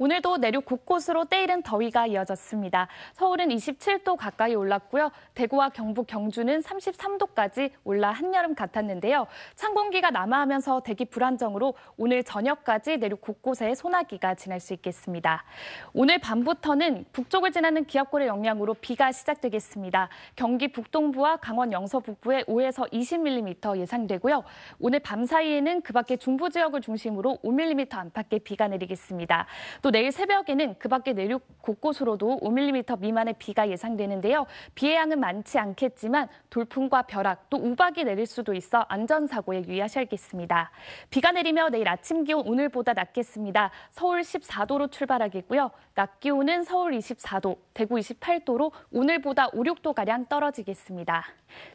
오늘도 내륙 곳곳으로 때이른 더위가 이어졌습니다. 서울은 27도 가까이 올랐고요. 대구와 경북 경주는 33도까지 올라 한여름 같았는데요. 찬 공기가 남하하면서 대기 불안정으로 오늘 저녁까지 내륙 곳곳에 소나기가 지날 수 있겠습니다. 오늘 밤부터는 북쪽을 지나는 기압골의 영향으로 비가 시작되겠습니다. 경기 북동부와 강원 영서 북부에 5에서 20mm 예상되고요. 오늘 밤 사이에는 그 밖에 중부 지역을 중심으로 5mm 안팎의 비가 내리겠습니다. 또또 내일 새벽에는 그 밖에 내륙 곳곳으로도 5mm 미만의 비가 예상되는데요. 비의 양은 많지 않겠지만 돌풍과 벼락 또 우박이 내릴 수도 있어 안전사고에 유의하셔야겠습니다. 비가 내리며 내일 아침 기온 오늘보다 낮겠습니다. 서울 14도로 출발하겠고요. 낮 기온은 서울 24도, 대구 28도로 오늘보다 5, 6도가량 떨어지겠습니다.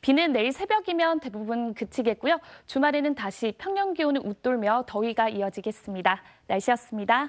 비는 내일 새벽이면 대부분 그치겠고요. 주말에는 다시 평년 기온을 웃돌며 더위가 이어지겠습니다. 날씨였습니다.